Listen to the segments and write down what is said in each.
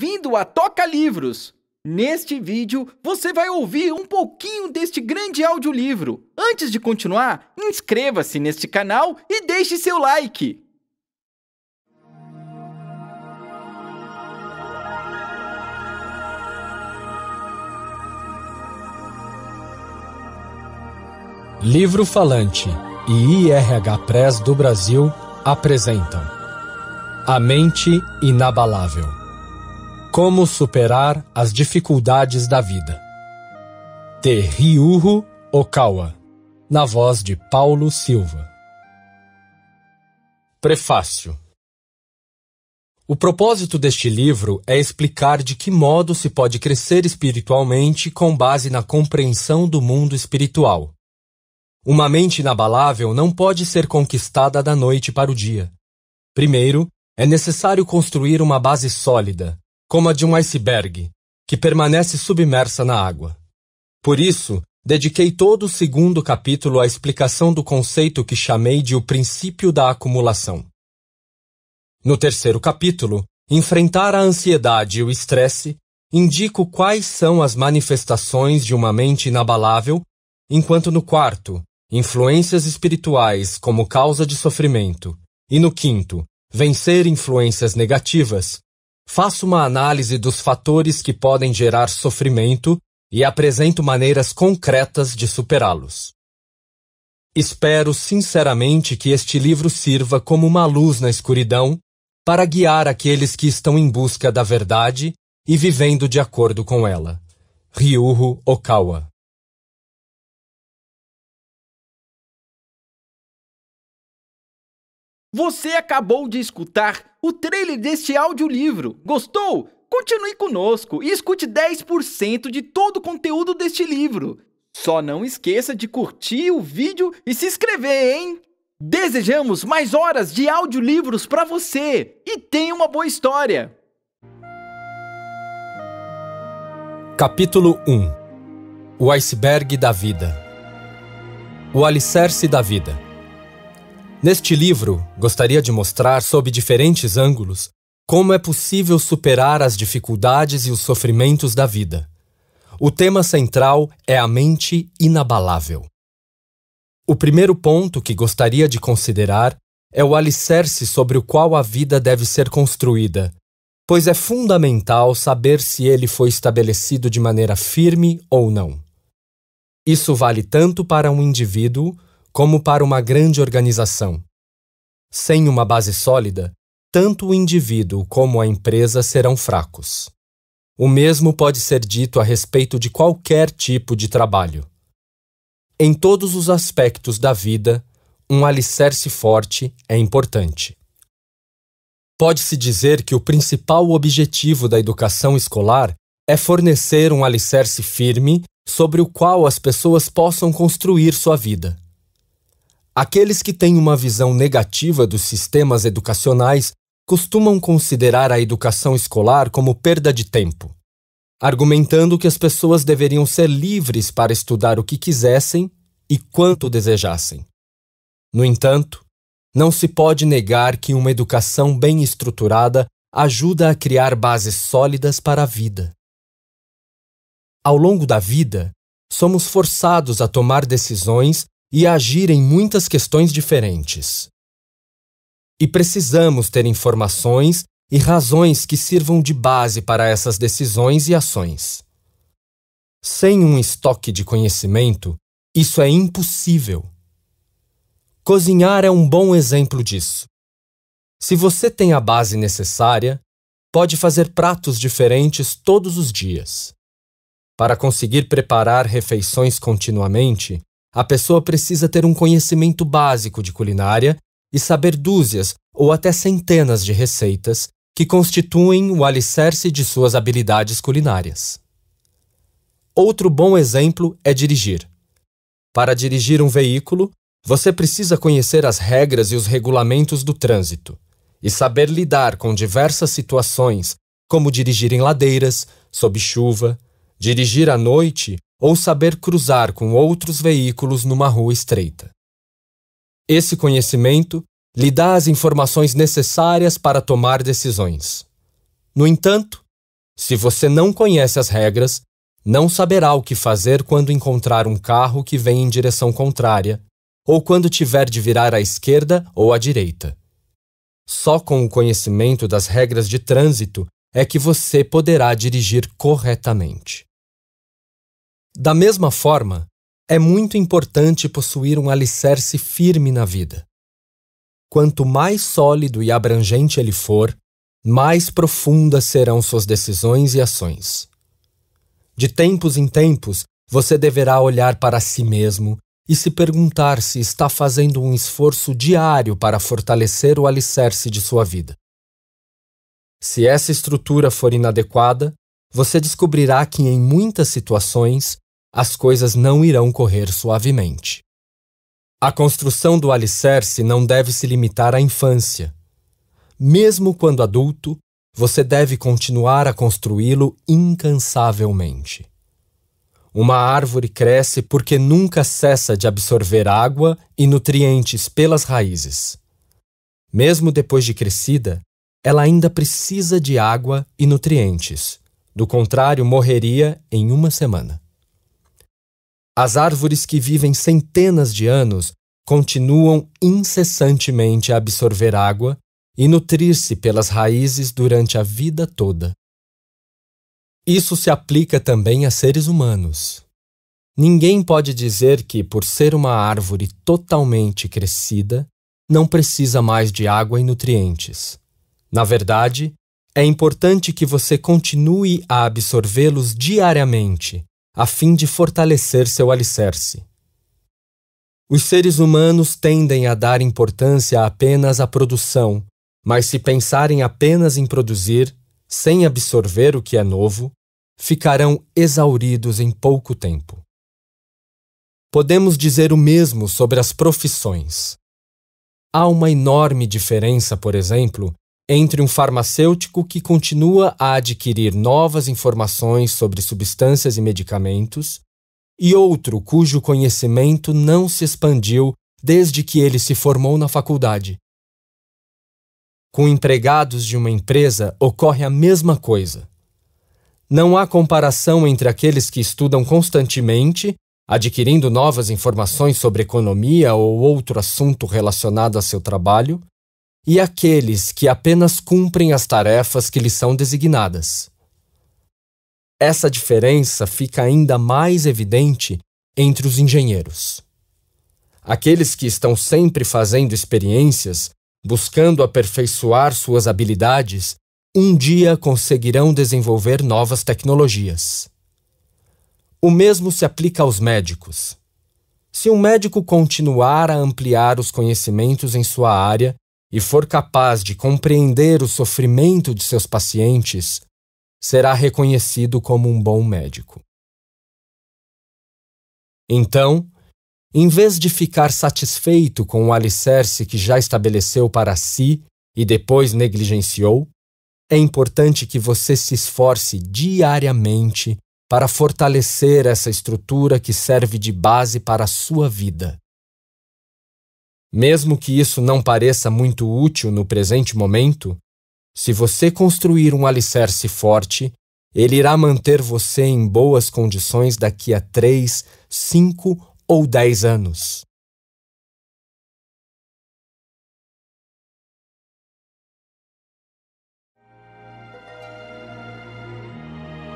Bem-vindo a Toca Livros! Neste vídeo, você vai ouvir um pouquinho deste grande audiolivro. Antes de continuar, inscreva-se neste canal e deixe seu like! Livro Falante e IRH Press do Brasil apresentam A Mente Inabalável como superar as dificuldades da vida. Te Ryuho Okawa, na voz de Paulo Silva. Prefácio O propósito deste livro é explicar de que modo se pode crescer espiritualmente com base na compreensão do mundo espiritual. Uma mente inabalável não pode ser conquistada da noite para o dia. Primeiro, é necessário construir uma base sólida, como a de um iceberg, que permanece submersa na água. Por isso, dediquei todo o segundo capítulo à explicação do conceito que chamei de o princípio da acumulação. No terceiro capítulo, enfrentar a ansiedade e o estresse, indico quais são as manifestações de uma mente inabalável, enquanto no quarto, influências espirituais como causa de sofrimento, e no quinto, vencer influências negativas, faço uma análise dos fatores que podem gerar sofrimento e apresento maneiras concretas de superá-los. Espero sinceramente que este livro sirva como uma luz na escuridão para guiar aqueles que estão em busca da verdade e vivendo de acordo com ela. Ryuho Okawa Você acabou de escutar o trailer deste audiolivro. Gostou? Continue conosco e escute 10% de todo o conteúdo deste livro. Só não esqueça de curtir o vídeo e se inscrever, hein? Desejamos mais horas de audiolivros para você e tenha uma boa história. Capítulo 1 O iceberg da vida. O alicerce da vida. Neste livro, gostaria de mostrar, sob diferentes ângulos, como é possível superar as dificuldades e os sofrimentos da vida. O tema central é a mente inabalável. O primeiro ponto que gostaria de considerar é o alicerce sobre o qual a vida deve ser construída, pois é fundamental saber se ele foi estabelecido de maneira firme ou não. Isso vale tanto para um indivíduo como para uma grande organização. Sem uma base sólida, tanto o indivíduo como a empresa serão fracos. O mesmo pode ser dito a respeito de qualquer tipo de trabalho. Em todos os aspectos da vida, um alicerce forte é importante. Pode-se dizer que o principal objetivo da educação escolar é fornecer um alicerce firme sobre o qual as pessoas possam construir sua vida. Aqueles que têm uma visão negativa dos sistemas educacionais costumam considerar a educação escolar como perda de tempo, argumentando que as pessoas deveriam ser livres para estudar o que quisessem e quanto desejassem. No entanto, não se pode negar que uma educação bem estruturada ajuda a criar bases sólidas para a vida. Ao longo da vida, somos forçados a tomar decisões e agir em muitas questões diferentes. E precisamos ter informações e razões que sirvam de base para essas decisões e ações. Sem um estoque de conhecimento, isso é impossível. Cozinhar é um bom exemplo disso. Se você tem a base necessária, pode fazer pratos diferentes todos os dias. Para conseguir preparar refeições continuamente, a pessoa precisa ter um conhecimento básico de culinária e saber dúzias ou até centenas de receitas que constituem o alicerce de suas habilidades culinárias. Outro bom exemplo é dirigir. Para dirigir um veículo, você precisa conhecer as regras e os regulamentos do trânsito e saber lidar com diversas situações, como dirigir em ladeiras, sob chuva, dirigir à noite ou saber cruzar com outros veículos numa rua estreita. Esse conhecimento lhe dá as informações necessárias para tomar decisões. No entanto, se você não conhece as regras, não saberá o que fazer quando encontrar um carro que vem em direção contrária ou quando tiver de virar à esquerda ou à direita. Só com o conhecimento das regras de trânsito é que você poderá dirigir corretamente. Da mesma forma, é muito importante possuir um alicerce firme na vida. Quanto mais sólido e abrangente ele for, mais profundas serão suas decisões e ações. De tempos em tempos, você deverá olhar para si mesmo e se perguntar se está fazendo um esforço diário para fortalecer o alicerce de sua vida. Se essa estrutura for inadequada, você descobrirá que em muitas situações as coisas não irão correr suavemente. A construção do alicerce não deve se limitar à infância. Mesmo quando adulto, você deve continuar a construí-lo incansavelmente. Uma árvore cresce porque nunca cessa de absorver água e nutrientes pelas raízes. Mesmo depois de crescida, ela ainda precisa de água e nutrientes. Do contrário, morreria em uma semana. As árvores que vivem centenas de anos continuam incessantemente a absorver água e nutrir-se pelas raízes durante a vida toda. Isso se aplica também a seres humanos. Ninguém pode dizer que, por ser uma árvore totalmente crescida, não precisa mais de água e nutrientes. Na verdade, é importante que você continue a absorvê-los diariamente, a fim de fortalecer seu alicerce. Os seres humanos tendem a dar importância apenas à produção, mas se pensarem apenas em produzir, sem absorver o que é novo, ficarão exauridos em pouco tempo. Podemos dizer o mesmo sobre as profissões. Há uma enorme diferença, por exemplo, entre um farmacêutico que continua a adquirir novas informações sobre substâncias e medicamentos e outro cujo conhecimento não se expandiu desde que ele se formou na faculdade. Com empregados de uma empresa ocorre a mesma coisa. Não há comparação entre aqueles que estudam constantemente, adquirindo novas informações sobre economia ou outro assunto relacionado a seu trabalho, e aqueles que apenas cumprem as tarefas que lhes são designadas. Essa diferença fica ainda mais evidente entre os engenheiros. Aqueles que estão sempre fazendo experiências, buscando aperfeiçoar suas habilidades, um dia conseguirão desenvolver novas tecnologias. O mesmo se aplica aos médicos. Se um médico continuar a ampliar os conhecimentos em sua área, e for capaz de compreender o sofrimento de seus pacientes, será reconhecido como um bom médico. Então, em vez de ficar satisfeito com o alicerce que já estabeleceu para si e depois negligenciou, é importante que você se esforce diariamente para fortalecer essa estrutura que serve de base para a sua vida. Mesmo que isso não pareça muito útil no presente momento, se você construir um alicerce forte, ele irá manter você em boas condições daqui a 3, 5 ou 10 anos.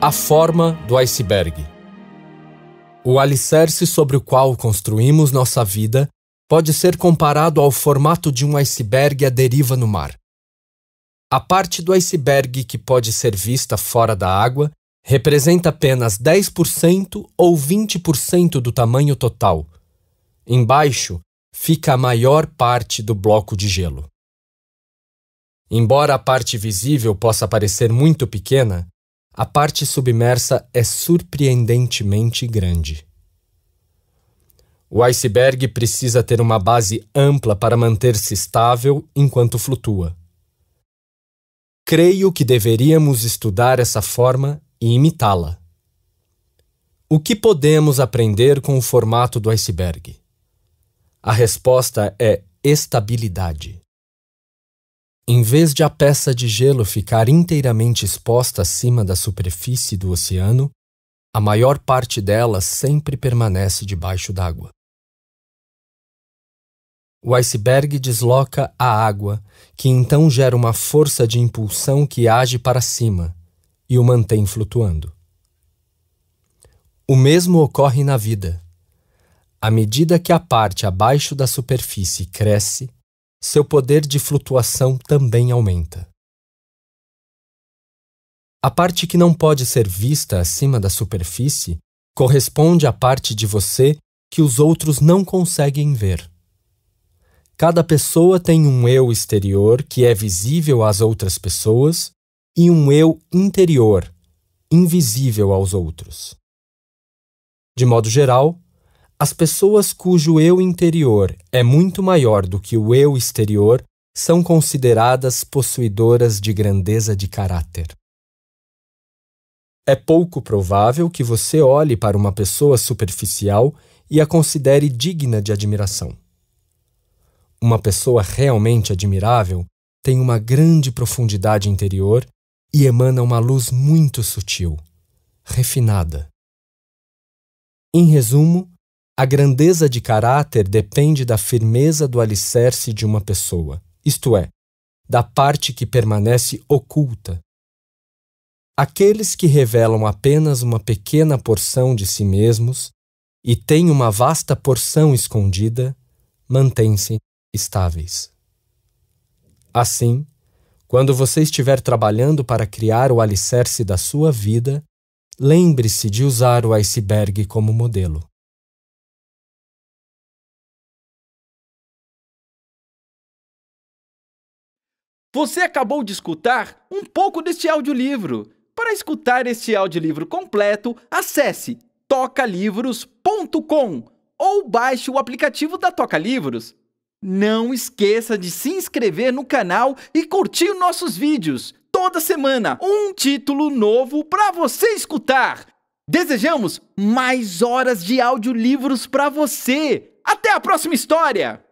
A forma do iceberg. O alicerce sobre o qual construímos nossa vida pode ser comparado ao formato de um iceberg à deriva no mar. A parte do iceberg que pode ser vista fora da água representa apenas 10% ou 20% do tamanho total. Embaixo fica a maior parte do bloco de gelo. Embora a parte visível possa parecer muito pequena, a parte submersa é surpreendentemente grande. O iceberg precisa ter uma base ampla para manter-se estável enquanto flutua. Creio que deveríamos estudar essa forma e imitá-la. O que podemos aprender com o formato do iceberg? A resposta é estabilidade. Em vez de a peça de gelo ficar inteiramente exposta acima da superfície do oceano, a maior parte dela sempre permanece debaixo d'água. O iceberg desloca a água, que então gera uma força de impulsão que age para cima e o mantém flutuando. O mesmo ocorre na vida. À medida que a parte abaixo da superfície cresce, seu poder de flutuação também aumenta. A parte que não pode ser vista acima da superfície corresponde à parte de você que os outros não conseguem ver. Cada pessoa tem um eu exterior que é visível às outras pessoas e um eu interior, invisível aos outros. De modo geral, as pessoas cujo eu interior é muito maior do que o eu exterior são consideradas possuidoras de grandeza de caráter. É pouco provável que você olhe para uma pessoa superficial e a considere digna de admiração. Uma pessoa realmente admirável tem uma grande profundidade interior e emana uma luz muito sutil, refinada. Em resumo, a grandeza de caráter depende da firmeza do alicerce de uma pessoa, isto é, da parte que permanece oculta. Aqueles que revelam apenas uma pequena porção de si mesmos e têm uma vasta porção escondida mantêm-se estáveis. Assim, quando você estiver trabalhando para criar o alicerce da sua vida, lembre-se de usar o iceberg como modelo. Você acabou de escutar um pouco deste audiolivro. Para escutar este audiolivro completo, acesse tocalivros.com ou baixe o aplicativo da Toca Livros. Não esqueça de se inscrever no canal e curtir nossos vídeos. Toda semana, um título novo para você escutar. Desejamos mais horas de audiolivros para você. Até a próxima história!